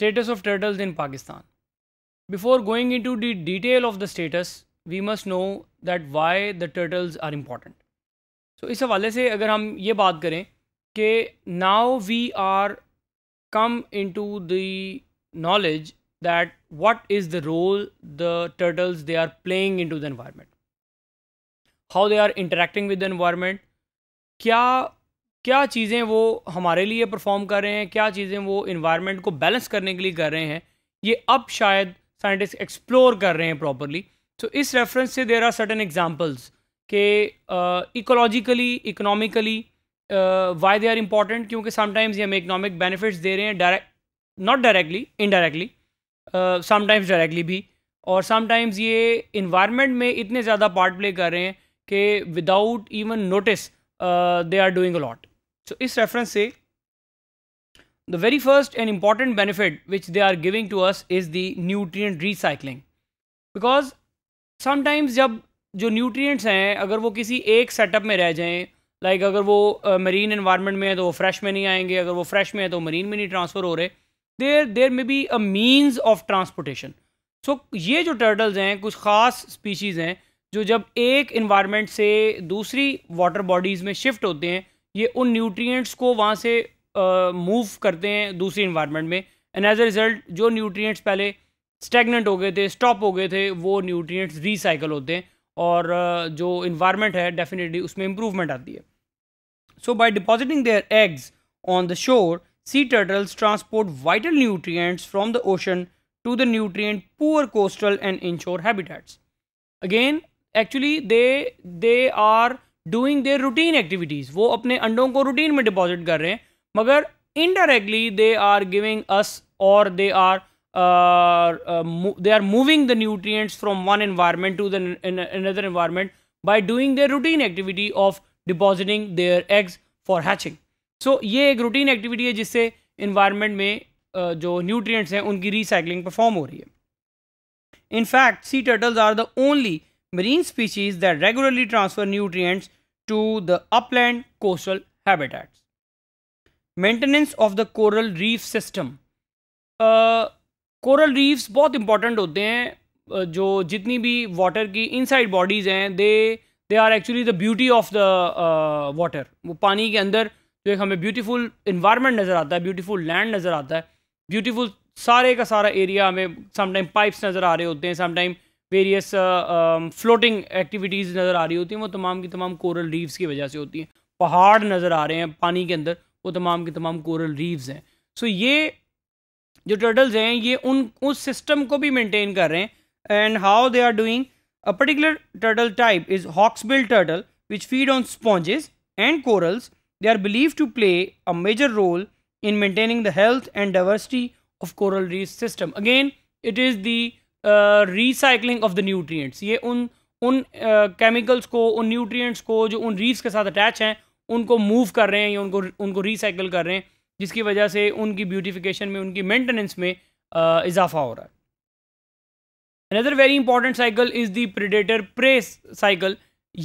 Status of turtles in Pakistan. Before going into the detail of the status, we must know that why the turtles are important. So इस हवाले से अगर हम ये बात करें कि now we are come into the knowledge that what is the role the turtles they are playing into the environment how they are interacting with the environment क्या क्या चीज़ें वो हमारे लिए परफॉर्म कर रहे हैं क्या चीज़ें वो इन्वायरमेंट को बैलेंस करने के लिए कर रहे हैं ये अब शायद साइंटिस्ट एक्सप्लोर कर रहे हैं प्रॉपरली सो इस रेफरेंस से देर आर सर्टन एग्जाम्पल्स के ecologically economically why they are important क्योंकि समटाइम्स ये हमें इकोनॉमिक बेनिफिट्स दे रहे हैं direct not directly indirectly sometimes directly भी और समटाइम्स ये इन्वायरमेंट में इतने ज़्यादा पार्ट प्ले कर रहे हैं कि without even notice they are doing a lot So, इस रेफरेंस से the very first and important benefit which they are giving to us is the nutrient recycling because sometimes जब जो nutrients हैं अगर वो किसी एक setup में रह जाएं like अगर वो marine environment में है तो वो fresh में नहीं आएंगे अगर वो fresh में है तो marine में नहीं transfer हो रहे देर देर में be a means of transportation so ये जो टर्टल्स हैं कुछ ख़ास स्पीशीज़ हैं जो जब एक इन्वायरमेंट से दूसरी वाटर बॉडीज़ में शिफ्ट होते हैं ये उन न्यूट्रिएंट्स को वहाँ से मूव करते हैं दूसरी इन्वायरमेंट में एंड एज अ रिज़ल्ट जो न्यूट्रिएंट्स पहले स्टेगनेंट हो गए थे स्टॉप हो गए थे वो न्यूट्रिएंट्स रिसाइकल होते हैं और uh, जो इन्वायरमेंट है डेफिनेटली उसमें इम्प्रूवमेंट आती है so by depositing their eggs on the shore sea turtles transport vital nutrients from the ocean to the nutrient poor coastal and inshore habitats again actually they they are doing their routine activities वो अपने अंडों को routine में deposit कर रहे हैं मगर indirectly they are giving us और they are they are moving the nutrients from one environment to the another by doing doing routine activity of depositing depositing their for hatching so ये एक routine activity है जिससे environment में uh, जो nutrients हैं उनकी recycling perform हो रही है in fact sea turtles are the only marine species that regularly transfer nutrients to the upland coastal habitats. Maintenance of the coral reef system. Coral reefs बहुत इंपॉर्टेंट होते हैं जो जितनी भी वाटर की इनसाइड बॉडीज़ हैं they they are actually the beauty of the water वो पानी के अंदर जो एक हमें ब्यूटीफुल इन्वायरमेंट नज़र आता है ब्यूटीफुल लैंड नज़र आता है ब्यूटीफुल सारे का सारा एरिया हमें समटाइम पाइप्स नज़र आ रहे होते हैं समटाइम वेरियस फ्लोटिंग एक्टिविटीज़ नज़र आ रही होती हैं वो तमाम की तमाम कोरल रीव्स की वजह से होती हैं पहाड़ नज़र आ रहे हैं पानी के अंदर वो तमाम की तमाम कोरल रीव्स हैं सो so, ये जो टर्टल्स हैं ये उन उस सिस्टम को भी मेंटेन कर रहे हैं and how they are doing a particular turtle type is hawksbill turtle which feed on sponges and corals they are believe to play a major role in maintaining the health and diversity of coral reef system again it is the recycling of the nutrients ये उन उन chemicals uh, को उन nutrients को जो उन reefs के साथ अटैच हैं उनको मूव कर रहे हैं या उनको उनको रिसाइकिल कर रहे हैं जिसकी वजह से उनकी ब्यूटिफिकेशन में उनकी मेंटेनेंस में uh, इजाफा हो रहा है another very important cycle is the predator prey cycle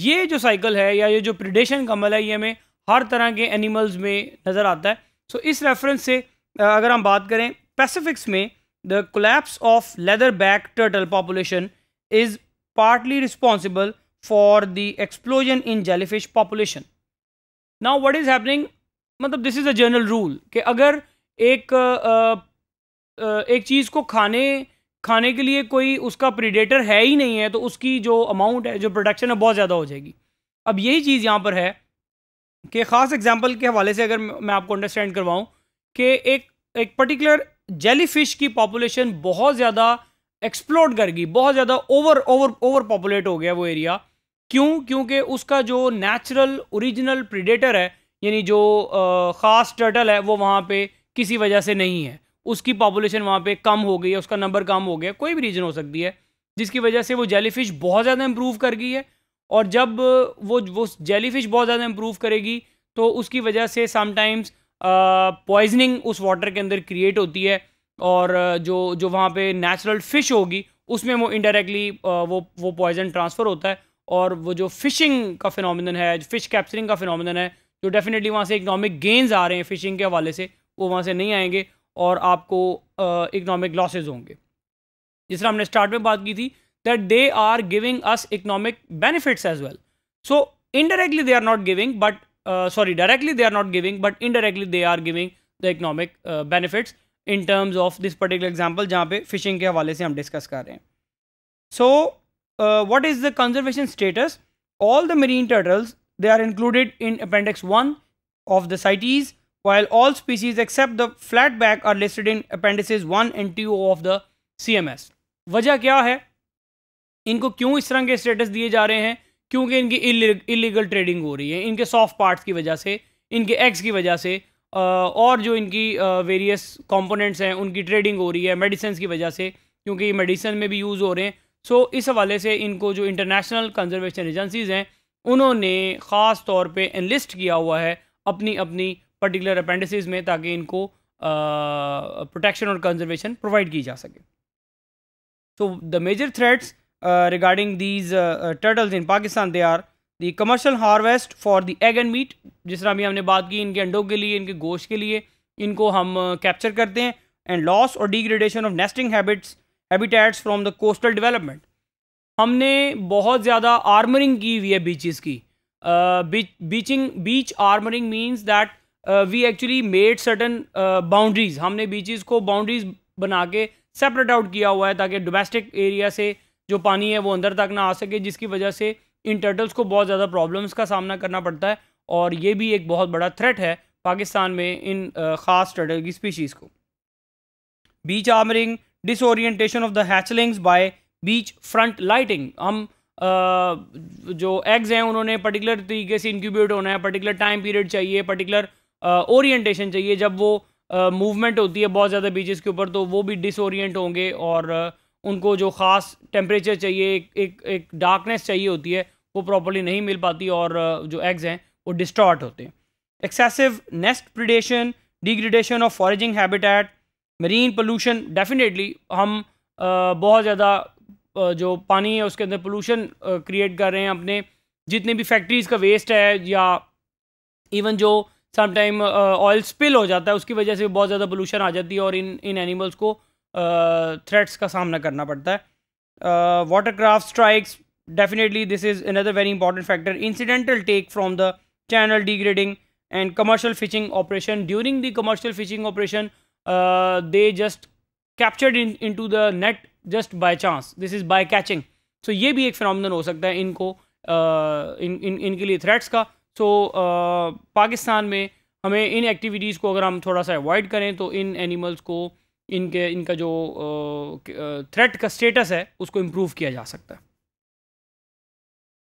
ये जो साइकिल है या ये जो प्रिडेशन का अमल है ये हमें हर तरह के एनिमल्स में नज़र आता है सो so, इस रेफरेंस से अगर हम बात करें पैसिफिक्स में the collapse of leatherback turtle population is partly responsible for the explosion in jellyfish population. Now what is happening? मतलब this is a general rule कि अगर एक आ, आ, एक चीज़ को खाने खाने के लिए कोई उसका प्रीडेटर है ही नहीं है तो उसकी जो अमाउंट है जो प्रोडक्शन है बहुत ज़्यादा हो जाएगी अब यही चीज़ यहाँ पर है कि ख़ास एग्जांपल के हवाले से अगर मैं आपको अंडरस्टैंड करवाऊँ कि एक एक पर्टिकुलर जेलीफिश की पॉपुलेशन बहुत ज़्यादा एक्सप्लोड कर गई बहुत ज़्यादा ओवर ओवर ओवर पॉपुलेट हो गया वो एरिया क्यों क्योंकि उसका जो नेचुरल ओरिजिनल प्रिडेटर है यानी जो ख़ास टर्टल है वो वहाँ पे किसी वजह से नहीं है उसकी पॉपुलेशन वहाँ पे कम हो गई है उसका नंबर कम हो गया कोई भी रीज़न हो सकती है जिसकी वजह से वो जेलीफिश बहुत ज़्यादा इम्प्रूव कर गई है और जब वो वो जेलीफिश बहुत ज़्यादा इम्प्रूव करेगी तो उसकी वजह से समटाइम्स पॉइजनिंग उस वाटर के अंदर क्रिएट होती है और जो जो वहाँ पे नेचुरल फ़िश होगी उसमें वो इनडायरेक्टली वो वो पॉइजन ट्रांसफ़र होता है और वो जो फ़िशिंग का फिनोमिनन है फ़िश कैप्चरिंग का फिनोमिनन है जो डेफिनेटली वहाँ से इकनॉमिक गेंस आ रहे हैं फ़िशिंग के हवाले से वो वहाँ से नहीं आएंगे और आपको इकनॉमिक लॉसेज होंगे जिस तरह हमने स्टार्ट में बात की थी that they are giving us economic benefits as well so indirectly they are not giving but sorry, directly they are not giving, but indirectly they are giving the economic uh, benefits in terms of this particular example jahan pe fishing ke hawale se hum discuss kar rahe hain so uh, what is the conservation status all the marine turtles they are included in appendix 1 of the cites while all species except the flatback are listed in appendices 1 and 2 of the CMS. wajah kya hai inko क्यों is tarah ke status diye ja rahe hain क्योंकि इनकी illegal trading हो रही है इनके soft parts की वजह से इनके एग्स की वजह से और जो इनकी वेरियस कंपोनेंट्स हैं उनकी ट्रेडिंग हो रही है मेडिसिन की वजह से क्योंकि मेडिसिन में भी यूज़ हो रहे हैं सो so, इस हवाले से इनको जो इंटरनेशनल कंजर्वेशन एजेंसीज़ हैं उन्होंने ख़ास तौर पे इनलिस्ट किया हुआ है अपनी अपनी पर्टिकुलर अपेंडिसज में ताकि इनको प्रोटेक्शन और कंजर्वेशन प्रोवाइड की जा सके so the major threats Uh, regarding these uh, uh, turtles in Pakistan. They are the commercial harvest for the egg and meat जिस तरह अभी हमने बात की इनके अंडों के लिए इनके गोश्त के लिए इनको हम कैप्चर करते हैं एंड लॉस और degradation of nesting habits habitats from the coastal development हमने बहुत ज़्यादा आर्मरिंग की हुई है बीचज की beaching beach armoring means that we actually made certain boundaries हमने बीचज को बाउंड्रीज बना के सेपरेट आउट किया हुआ है ताकि डोमेस्टिक एरिया से जो पानी है वो अंदर तक ना आ सके जिसकी वजह से इन टर्टल्स को बहुत ज़्यादा प्रॉब्लम्स का सामना करना पड़ता है और ये भी एक बहुत बड़ा थ्रेट है पाकिस्तान में इन ख़ास टर्टल की स्पीशीज़ को beach armoring disorientation of the hatchlings by beach front lighting हम आ, जो एग्स हैं उन्होंने पर्टिकुलर तरीके से इंक्यूबेट होना है पर्टिकुलर टाइम पीरियड चाहिए पर्टिकुलर ओरिएंटेशन चाहिए जब वो मूवमेंट होती है बहुत ज़्यादा बीचेस के ऊपर तो वो भी डिसोरिएंट होंगे और उनको जो ख़ास टेम्परेचर चाहिए एक एक, एक डार्कनेस चाहिए होती है वो प्रॉपरली नहीं मिल पाती और जो एग्स हैं वो डिस्टॉर्ट होते हैं excessive nest predation degradation of foraging habitat marine pollution definitely हम बहुत ज़्यादा जो पानी है उसके अंदर पोलूशन क्रिएट कर रहे हैं अपने जितने भी फैक्ट्रीज़ का वेस्ट है या इवन जो समटाइम ऑयल स्पिल हो जाता है उसकी वजह से बहुत ज़्यादा पोलूशन आ जाती है और इन इन एनिमल्स को थ्रेट्स का सामना करना पड़ता है watercraft strikes definitely this is another very important factor incidental take from the channel degrading and commercial fishing operation during the commercial fishing operation they just captured in into the net just by chance this is by catching so ये भी एक फिनमिन हो सकता है इनको uh, इन इन इनके लिए threats का सो so, uh, पाकिस्तान में हमें इन एक्टिविटीज़ को अगर हम थोड़ा सा अवॉइड करें तो इन एनिमल्स को इनके इनका जो थ्रेट का स्टेटस है उसको इम्प्रूव किया जा सकता है